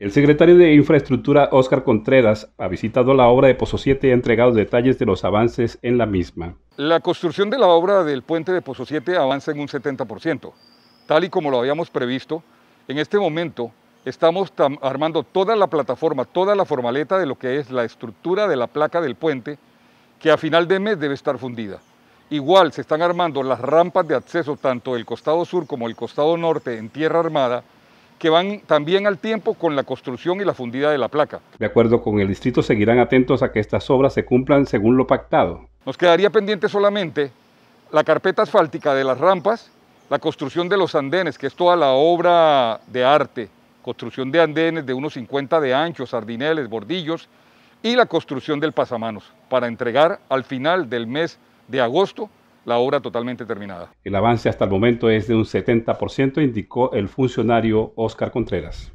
El secretario de Infraestructura Óscar Contreras ha visitado la obra de Pozo 7 y ha entregado detalles de los avances en la misma. La construcción de la obra del puente de Pozo 7 avanza en un 70%, tal y como lo habíamos previsto. En este momento estamos armando toda la plataforma, toda la formaleta de lo que es la estructura de la placa del puente, que a final de mes debe estar fundida. Igual se están armando las rampas de acceso tanto del costado sur como el costado norte en tierra armada, que van también al tiempo con la construcción y la fundida de la placa. De acuerdo con el distrito, seguirán atentos a que estas obras se cumplan según lo pactado. Nos quedaría pendiente solamente la carpeta asfáltica de las rampas, la construcción de los andenes, que es toda la obra de arte, construcción de andenes de unos 50 de ancho, sardineles, bordillos, y la construcción del pasamanos, para entregar al final del mes de agosto la obra totalmente terminada. El avance hasta el momento es de un 70%, indicó el funcionario Oscar Contreras.